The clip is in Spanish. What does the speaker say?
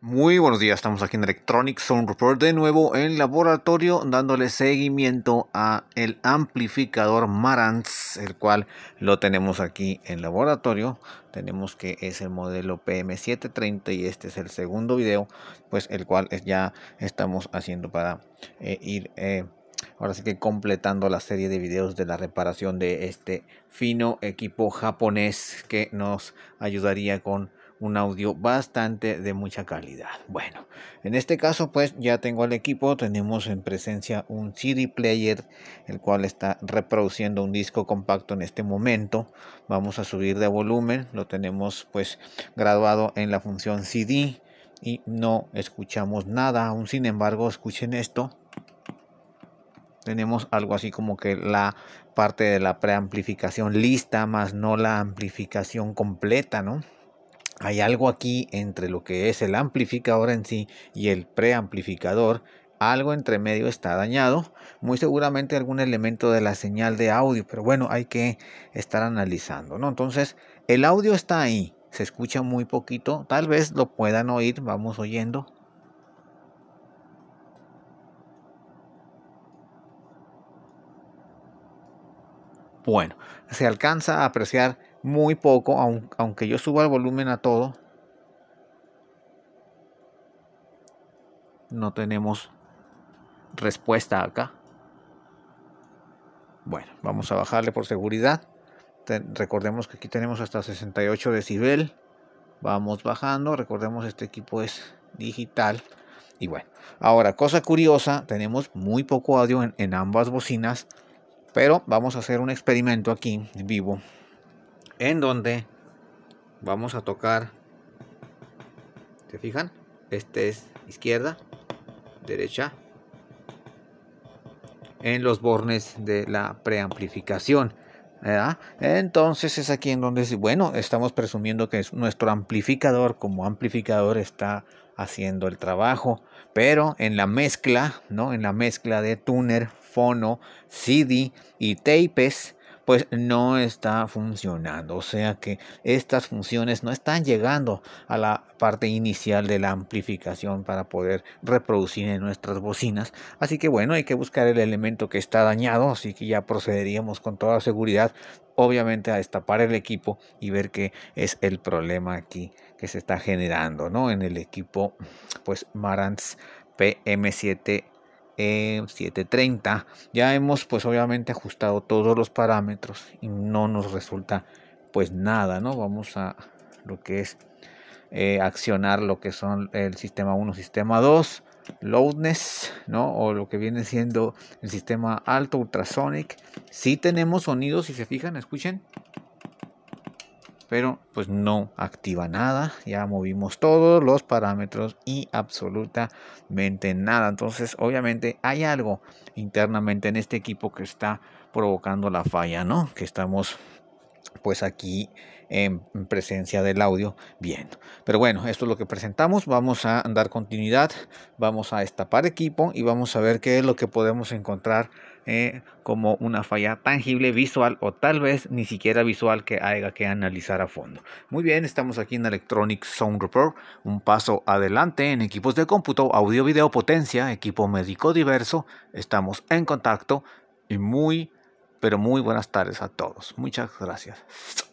Muy buenos días, estamos aquí en Electronic Sound Report de nuevo en laboratorio dándole seguimiento a el amplificador Marantz, el cual lo tenemos aquí en laboratorio. Tenemos que es el modelo PM730 y este es el segundo video, pues el cual ya estamos haciendo para eh, ir... Eh, ahora sí que completando la serie de videos de la reparación de este fino equipo japonés que nos ayudaría con un audio bastante de mucha calidad. Bueno, en este caso pues ya tengo el equipo, tenemos en presencia un CD player, el cual está reproduciendo un disco compacto en este momento. Vamos a subir de volumen, lo tenemos pues graduado en la función CD y no escuchamos nada, aún sin embargo escuchen esto. Tenemos algo así como que la parte de la preamplificación lista, más no la amplificación completa, ¿no? hay algo aquí entre lo que es el amplificador en sí y el preamplificador. Algo entre medio está dañado, muy seguramente algún elemento de la señal de audio, pero bueno, hay que estar analizando, ¿no? Entonces, el audio está ahí, se escucha muy poquito, tal vez lo puedan oír, vamos oyendo, Bueno, se alcanza a apreciar muy poco, aunque yo suba el volumen a todo, no tenemos respuesta acá. Bueno, vamos a bajarle por seguridad. recordemos que aquí tenemos hasta 68 decibel. Vamos bajando. Recordemos este equipo es digital. Y bueno, ahora cosa curiosa, tenemos muy poco audio en, en ambas bocinas. Pero vamos a hacer un experimento aquí en vivo en donde vamos a tocar, ¿se fijan? Este es izquierda, derecha, en los bornes de la preamplificación. Entonces es aquí en donde, bueno, estamos presumiendo que es nuestro amplificador como amplificador está haciendo el trabajo, pero en la mezcla, ¿no? En la mezcla de tuner, fono, CD y tapes, pues no está funcionando. O sea que estas funciones no están llegando a la parte inicial de la amplificación para poder reproducir en nuestras bocinas. Así que bueno, hay que buscar el elemento que está dañado, así que ya procederíamos con toda seguridad, obviamente, a destapar el equipo y ver qué es el problema aquí que se está generando, ¿no? En el equipo, pues Marantz PM7 730. Eh, ya hemos pues obviamente ajustado todos los parámetros y no nos resulta pues nada, ¿no? Vamos a lo que es eh, accionar lo que son el sistema 1, sistema 2, loudness, ¿no? O lo que viene siendo el sistema alto ultrasonic. Si tenemos sonidos, si se fijan, escuchen pero pues no activa nada. Ya movimos todos los parámetros y absolutamente nada. Entonces obviamente hay algo internamente en este equipo que está provocando la falla, ¿no? Que estamos pues aquí en presencia del audio bien, Pero bueno, esto es lo que presentamos. Vamos a dar continuidad, vamos a destapar equipo y vamos a ver qué es lo que podemos encontrar eh, como una falla tangible, visual o tal vez ni siquiera visual que haya que analizar a fondo. Muy bien, estamos aquí en Electronic Sound Report, un paso adelante en equipos de cómputo, audio, video, potencia, equipo médico diverso. Estamos en contacto y muy pero muy buenas tardes a todos. Muchas gracias.